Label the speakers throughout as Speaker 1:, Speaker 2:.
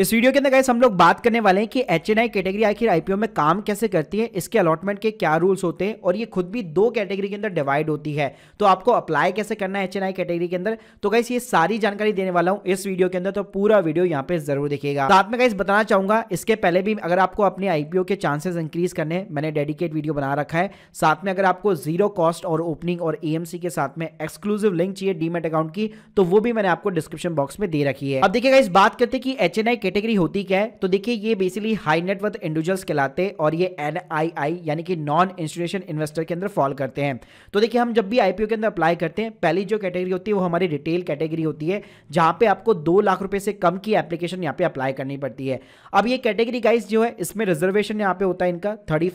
Speaker 1: इस वीडियो के अंदर गाइस हम लोग बात करने वाले हैं कि एच एन आई कैटेगरी आखिर आईपीओ में काम कैसे करती है इसके अलॉटमेंट के क्या रूल्स होते हैं और ये खुद भी दो कैटेगरी के अंदर डिवाइड होती है तो आपको अप्लाई कैसे करना है एच एन आई कैटेगरी के अंदर तो गाइस ये सारी जानकारी देने वाला हूँ इस वीडियो के अंदर तो पूरा वीडियो यहाँ पे जरूर देखेगा साथ में गाइस बताना चाहूंगा इसके पहले भी अगर आपको अपने आईपीओ के चांसेस इंक्रीज करने मैंने डेडिकेट वीडियो बना रखा है साथ में अगर आपको जीरो कॉस्ट और ओपनिंग और एएमसी के साथ में एक्सक्लूसिव लिंक चाहिए डीमेट अकाउंट की तो वो भी मैंने आपको डिस्क्रिप्शन बॉक्स में दे रखी है अब देखिएगा इस बात करते कि एच एन आई कैटेगरी होती क्या है तो देखिए ये बेसिकली हाई नेटवर्थ इंडिविजुअल्स कहलाते हैं और ये एन यानी कि नॉन इंस्टीट्यूशन इन्वेस्टर के अंदर फॉल करते हैं तो देखिए हम जब भी आईपीओ के अंदर अप्लाई करते हैं पहली जो कैटेगरी होती है वो हमारी रिटेल कैटेगरी होती है जहां पे आपको दो लाख रुपए से कम की एप्लीकेशन यहाँ पे अप्लाई करनी पड़ती है अब ये कैटेगरी गाइज जो है इसमें रिजर्वेशन यहाँ पे होता है इनका thirty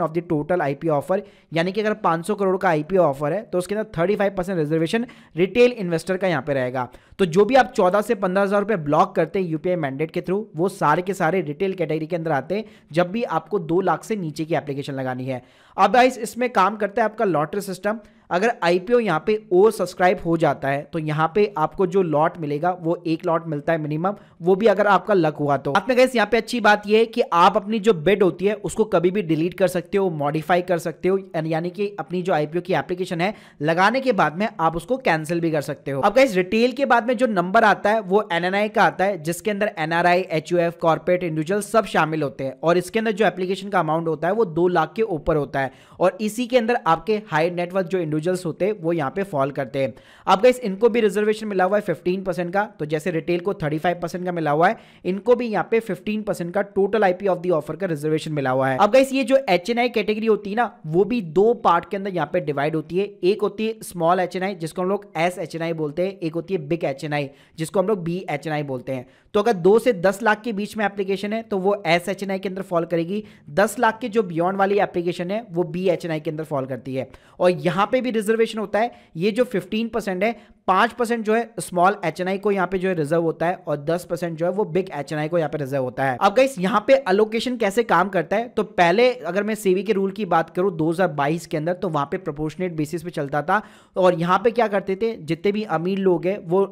Speaker 1: off the total IPO offer यानी कि अगर पांच करोड़ का आईपीओ ऑफर है तो उसके अंदर थर्टी रिजर्वेशन रिटेल इन्वेस्टर का यहाँ पे रहेगा तो जो भी आप चौदह से पंद्रह रुपए ब्लॉक करते हैं यूपीआई मैंडेट मार्केट के थ्रू वो सारे के सारे रिटेल कैटेगरी के अंदर आते हैं जब भी आपको दो लाख से नीचे की एप्लीकेशन लगानी है अब इसमें काम करता है आपका लॉटरी सिस्टम अगर आई पी ओ यहाँ पे ओ सब्सक्राइब हो जाता है तो यहाँ पे आपको जो लॉट मिलेगा वो एक लॉट मिलता है मिनिमम वो भी अगर आपका लक हुआ तो आपने में यहाँ पे अच्छी बात यह है कि आप अपनी जो बेड होती है उसको कभी भी डिलीट कर सकते हो मॉडिफाई कर सकते हो यानी कि अपनी जो आईपीओ की एप्लीकेशन है लगाने के बाद में आप उसको कैंसिल भी कर सकते हो अब गैस रिटेल के बाद में जो नंबर आता है वो एन का आता है जिसके अंदर एनआरआई एचयूएफ कॉर्पोरेट इंडिविजुअल सब शामिल होते हैं और इसके अंदर जो एप्लीकेशन का अमाउंट होता है वो दो लाख के ऊपर होता है और इसी के अंदर आपके हाई नेटवर्क जो इंडिविजुअल इंडिविजुअल्स होते हैं वो यहाँ पे फॉल करते हैं अब गाइस इनको भी रिजर्वेशन मिला हुआ है फिफ्टीन परसेंट का तो जैसे रिटेल को थर्टी फाइव परसेंट का मिला हुआ है इनको भी यहाँ पे फिफ्टीन परसेंट का total IP off the offer का रिजर्वेशन मिला हुआ है अब गाइस ये जो एच एन आई कैटेगरी होती है ना वो भी दो पार्ट के अंदर यहाँ पे डिवाइड होती है एक होती है स्मॉल एच एन आई जिसको हम लोग एस एच एन आई बोलते हैं एक होती है बिग एच एन आई जिसको हम लोग बी एच एन आई बोलते हैं तो अगर दो से दस लाख के बीच में एप्लीकेशन है तो वो एस एच एन आई के अंदर फॉल करेगी दस लाख के जो बियॉन्ड वाली एप्लीकेशन है वो बी एच एन आई के अंदर फॉल करती है और यहां पे भी भी रिजर्वेशन होता है ये जो 15 परसेंट है पाँच परसेंट जो है स्मॉल एच को यहाँ पे जो है रिजर्व होता है और दस परसेंट जो है वो बिग एच को यहाँ पे रिजर्व होता है अब गाइस यहाँ पे अलोकेशन कैसे काम करता है तो पहले अगर मैं सेवी के रूल की बात करूँ 2022 के अंदर तो वहां पर प्रोपोर्शनेट बेसिस पे चलता था और यहाँ पे क्या करते थे जितने भी अमीर लोग हैं वो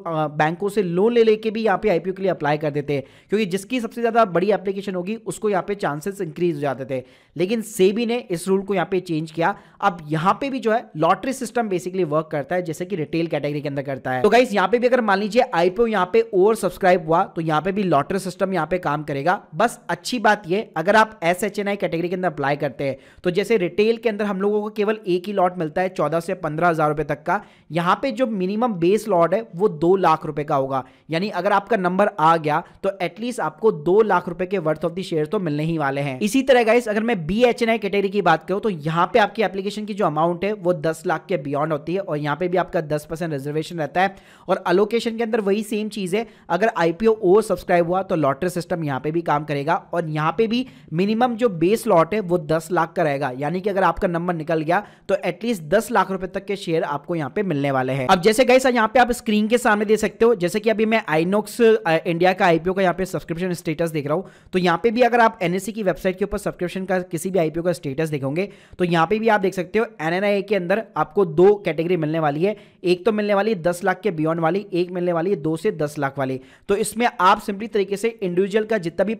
Speaker 1: बैंकों से लोन ले लेके भी यहाँ पे आईपीओ के लिए अप्लाई कर देते क्योंकि जिसकी सबसे ज़्यादा बड़ी एप्लीकेशन होगी उसको यहाँ पे चांसेस इंक्रीज हो जाते थे लेकिन सेबी ने इस रूल को यहाँ पे चेंज किया अब यहाँ पे भी जो है lot lottery system basically work करता है जैसे कि रिटेल कैटेगरी के अंदर करता है तो गाइस यहाँ पे भी अगर मान लीजिए आईपीओ यहाँ पे ओवर सब्सक्राइब हुआ तो यहाँ पे भी लॉटरी सिस्टम यहाँ पे काम करेगा बस अच्छी बात यह अगर आप एस एच कैटेगरी के अंदर अप्लाई करते हैं तो जैसे रिटेल के अंदर हम लोगों को केवल एक ही लॉट मिलता है चौदह से पंद्रह हजार रुपए तक का यहाँ पे जो मिनिमम बेस लॉट है वो दो लाख रुपए का होगा यानी अगर आपका नंबर आ गया तो एटलीस्ट आपको दो लाख रुपए के वर्थ ऑफ दी शेयर तो मिलने ही वाले हैं इसी तरह गाइस अगर मैं बी एच कैटेगरी की बात करूँ तो यहाँ पे आपकी एप्लीकेशन की जो अमाउंट है वो दस लाख के बियॉन्ड होती है और यहाँ पे भी आपका 10 परसेंट रिजर्वेशन रहता है और अलोकेशन के अंदर वही सेम चीज़ है अगर आई पी ओ सब्सक्राइब हुआ तो लॉटरी सिस्टम यहाँ पे भी काम करेगा और यहाँ पे भी मिनिमम जो बेस लॉट है वो दस लाख का रहेगा यानी कि अगर आपका नंबर निकल गया तो एटलीस्ट दस लाख रुपए तक के शेयर आपको यहाँ पे मिलने वाले हैं अब जैसे गई सर यहाँ पे आप स्क्रीन के सामने दे सकते हो जैसे कि अभी मैं आईनोक्स इंडिया का आईपीओ का यहाँ पे सब्सक्रिप्शन स्टेटस देख रहा हूँ तो यहाँ पे भी अगर आप एनएससी e की वेबसाइट के ऊपर सब्सक्रिप्शन का किसी भी आईपीओ का स्टेटस देखोगे तो यहाँ पे भी आप देख सकते हो एनएनआई के अंदर आपको दो कैटेगरी मिलने वाली है एक तो मिलने वाली है दस लाख के बियॉन्ड वाली एक मिलने वाली है दो से दस लाख वाली तो इसमें आप सिंपली तरीके से इंडिविजुअल का जितना भी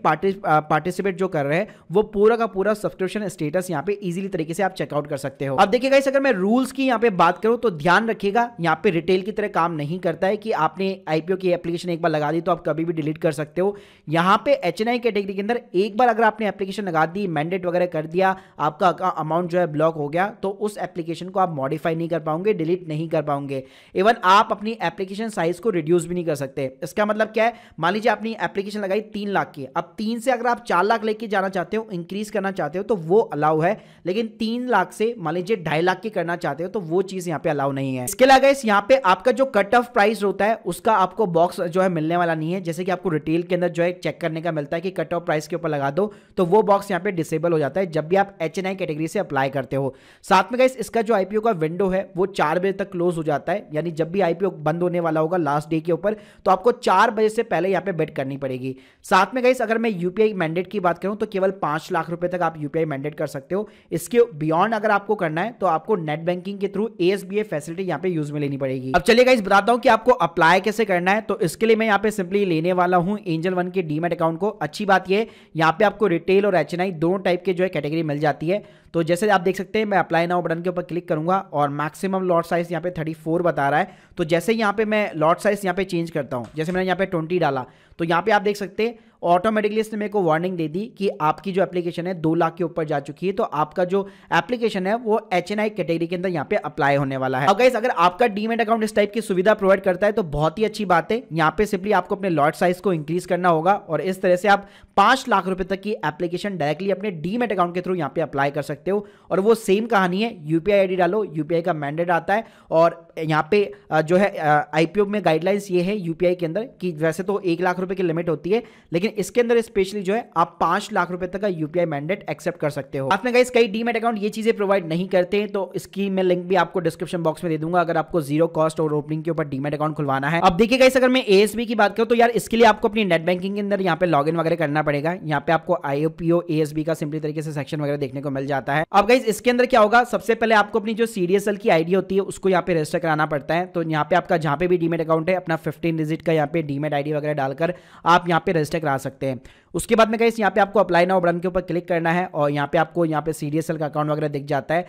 Speaker 1: पार्टिसिपेट जो कर रहे हैं वो पूरा का पूरा सब्सक्रिप्शन स्टेटस यहाँ पे इजिली तरीके से आप चेकआउट कर सकते हो अब देखिएगा इस अगर मैं रूल्स की यहाँ पे बात करूँ तो ध्यान रखिएगा यहाँ पे रिटेल की तरह काम नहीं करता है कि आपने आईपीओ की एप्लीकेशन एक बार लगा दी तो आप कभी भी डिलीट कर सकते हो यहाँ पे एच कैटेगरी के अंदर एक बार अगर आपने एप्लीकेशन लगा दी मैंडेट वगैरह कर दिया आपका अमाउंट जो है ब्लॉक हो गया तो उस एप्लीकेशन को आप मॉडिफाई नहीं कर पाओगे डिलीट नहीं कर पाओगे होंगे इवन आप अपनी एप्लीकेशन साइज को रिड्यूस भी नहीं कर सकते इसका मतलब क्या है मान लीजिए आपने एप्लीकेशन लगाई तीन लाख की अब तीन से अगर आप चार लाख लेके जाना चाहते हो इंक्रीज करना चाहते हो तो वो अलाउ है लेकिन तीन लाख से मान लीजिए ढाई लाख की करना चाहते हो तो वो चीज यहाँ पे अलाउ नहीं है इसके अलावा इस यहाँ पे आपका जो कट ऑफ प्राइस होता है उसका आपको बॉक्स जो है मिलने वाला नहीं है जैसे कि आपको रिटेल के अंदर जो है चेक करने का मिलता है कि कट ऑफ प्राइस के ऊपर लगा दो तो वो बॉक्स यहाँ पे डिसेबल हो जाता है जब भी आप एच कैटेगरी से अप्लाई करते हो साथ में इसका जो आईपीओ का विंडो है वो चार बजे तक क्लोज हो जाता है जाता है यानी जब भी आईपीओ बंद होने वाला होगा लास्ट डे के ऊपर तो आपको चार बजे से पहले यहाँ पे बेट करनी पड़ेगी साथ में गाइस अगर मैं यूपीआई मैंडेट की बात करूँ तो केवल पांच लाख रुपए तक आप यूपीआई मैंडेट कर सकते हो इसके बियॉन्ड अगर आपको करना है तो आपको नेट बैंकिंग के थ्रू ए फैसिलिटी यहाँ पे यूज में लेनी पड़ेगी अब चलिए गाइस बताता हूँ कि आपको अप्लाई कैसे करना है तो इसके लिए मैं यहाँ पे सिंपली लेने वाला हूँ एंजल वन के डीमेट अकाउंट को अच्छी बात यह यहाँ पे आपको रिटेल और एच दोनों टाइप के जो है कैटेगरी मिल जाती है तो जैसे आप देख सकते हैं मैं अप्लाई नाउ बटन के ऊपर क्लिक करूंगा और मैक्सिमम लॉट साइज यहाँ पे थर्टी फोर बता रहा है तो जैसे यहाँ पे मैं लॉट साइज यहाँ पे चेंज करता हूँ जैसे मैंने यहाँ पे ट्वेंटी डाला तो यहाँ पे आप देख सकते हैं ऑटोमेटिकली इसने मेरे को वार्निंग दे दी कि आपकी जो एप्लीकेशन है दो लाख के ऊपर जा चुकी है तो आपका जो एप्लीकेशन है वो एच एन आई कैटेगरी के अंदर यहाँ पे अप्लाई होने वाला है अब गाइस अगर आपका डीमेट अकाउंट इस टाइप की सुविधा प्रोवाइड करता है तो बहुत ही अच्छी बात है यहाँ पे सिंपली आपको अपने लॉट साइज को इंक्रीज करना होगा और इस तरह से आप पांच लाख रुपए तक की एप्लीकेशन डायरेक्टली अपने डीमेट अकाउंट के थ्रू यहाँ पे अप्लाई कर सकते हो और वो सेम कहानी है यूपीआई आईडी डालो यूपीआई का मैंडेट आता है और यहाँ पे जो है आईपीओ में गाइडलाइंस ये है यूपीआई के अंदर कि वैसे तो एक लाख रुपए की लिमिट होती है लेकिन लेकिन इसके अंदर स्पेशली जो है आप पांच लाख रुपए तक का यूपीआई मैंडेट एक्सेप्ट कर सकते हो आपने कहा कई डीमेट अकाउंट ये चीजें प्रोवाइड नहीं करते हैं तो इसकी मैं लिंक भी आपको डिस्क्रिप्शन बॉक्स में दे दूंगा अगर आपको जीरो कॉस्ट और ओपनिंग के ऊपर डीमेट अकाउंट खुलवाना है अब देखिए इस अगर मैं एएसबी की बात करूं तो यार इसके लिए आपको अपनी नेट बैंकिंग के अंदर यहाँ पे लॉग वगैरह करना पड़ेगा यहाँ पे आपको आईओपीओ एएसबी का सिंपली तरीके से सेक्शन वगैरह देखने को मिल जाता है अब गई इसके अंदर क्या होगा सबसे पहले आपको अपनी जो सीडीएसएल की आईडी होती है उसको यहाँ पे रजिस्टर कराना पड़ता है तो यहाँ पे आपका जहाँ पे भी डीमेट अकाउंट है अपना फिफ्टीन डिजिट का यहाँ पे डीमेट आईडी वगैरह डालकर आप यहाँ पे रजिस्टर करा सकते हैं उसके बाद में कहीं यहाँ पे आपको अप्लाई नाउ बटन के ऊपर क्लिक करना है और यहाँ पे आपको यहाँ पे सी का अकाउंट वगैरह दिख जाता है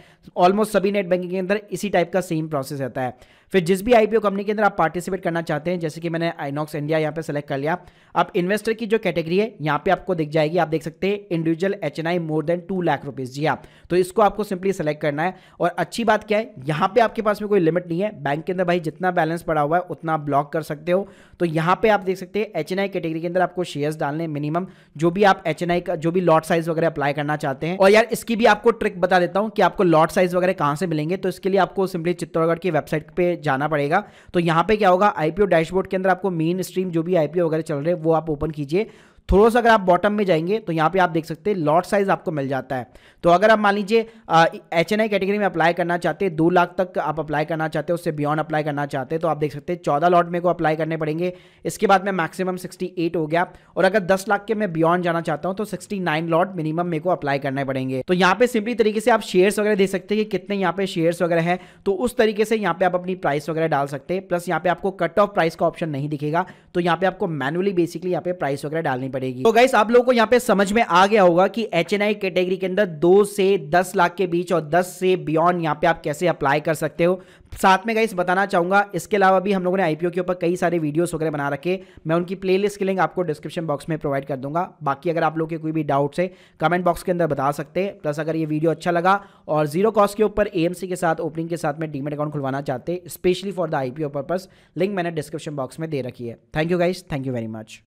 Speaker 1: ऑलमोस्ट सभी नेट बैंकिंग के अंदर इसी टाइप का सेम प्रोसेस रहता है फिर जिस भी आईपीओ कंपनी के अंदर आप पार्टिसिपेट करना चाहते हैं जैसे कि मैंने आइनॉक्स इंडिया यहाँ पे सेलेक्ट कर लिया आप इन्वेस्टर की जो कैटेगरी है यहाँ पे आपको दिख जाएगी आप देख सकते हैं individual H more than two lakh rupees जी हाँ तो इसको आपको सिंपली सेलेक्ट करना है और अच्छी बात क्या है यहाँ पे आपके पास में कोई लिमिट नहीं है बैंक के अंदर भाई जितना बैलेंस पड़ा हुआ है उतना ब्लॉक कर सकते हो तो यहाँ पे आप देख सकते हैं एच कैटेगरी के अंदर आपको शेयर्स डालने मिनिमम जो भी आप एच का जो भी लॉट साइज वगैरह अप्लाई करना चाहते हैं और यार इसकी भी आपको ट्रिक बता देता हूँ कि आपको लॉट साइज वगैरह कहाँ से मिलेंगे तो इसके लिए आपको सिंपली चित्तौड़गढ़ की वेबसाइट पर जाना पड़ेगा तो यहाँ पर क्या होगा आईपीओ डैशबोर्ड के अंदर आपको मेन स्ट्रीम जो भी आईपीओ वगैरह चल रहे हैं वो आप ओपन कीजिए थोड़ा सा अगर आप बॉटम में जाएंगे तो यहाँ पे आप देख सकते हैं लॉट साइज आपको मिल जाता है तो अगर आप मान लीजिए एच एन आई कैटेगरी में अप्लाई करना चाहते हैं दो लाख तक आप अप्लाई करना चाहते हैं उससे बियॉन्ड अप्लाई करना चाहते हैं तो आप देख सकते हैं चौदह लॉट में को अप्लाई करने पड़ेंगे इसके बाद में मैक्सिमम सिक्सटी एट हो गया और अगर दस लाख के मैं बियॉन्ड जाना चाहता हूँ तो सिक्सटी नाइन लॉट मिनिमम मेरे को अप्लाई करने पड़ेंगे तो यहाँ पे सिंपली तरीके से आप शेयर्स वगैरह देख सकते हैं कि कितने यहाँ पे शेयर्स वगैरह है तो उस तरीके से यहाँ पे आप अपनी प्राइस वगैरह डाल सकते हैं प्लस यहाँ पे आपको कट ऑफ प्राइस का ऑप्शन नहीं दिखेगा तो यहाँ पे आपको मैनुअली बेसिकली यहाँ पे प्राइस वगैरह डालने करनी पड़ेगी तो गाइस आप लोगों को यहाँ पे समझ में आ गया होगा कि एच एन कैटेगरी के अंदर दो से दस लाख के बीच और दस से बियॉन्ड यहाँ पे आप कैसे अप्लाई कर सकते हो साथ में गाइस बताना चाहूंगा इसके अलावा भी हम लोगों ने आईपीओ के ऊपर कई सारे वीडियोस वगैरह बना रखे मैं उनकी प्लेलिस्ट की लिंक आपको डिस्क्रिप्शन बॉक्स में प्रोवाइड कर दूंगा बाकी अगर आप लोग के कोई भी डाउट है कमेंट बॉक्स के अंदर बता सकते हैं प्लस अगर ये वीडियो अच्छा लगा और जीरो कॉस्ट के ऊपर एएमसी के साथ ओपनिंग के साथ में डीमेट अकाउंट खुलवाना चाहते specially for the IPO purpose link मैंने डिस्क्रिप्शन बॉक्स में दे रखी है thank you guys thank you very much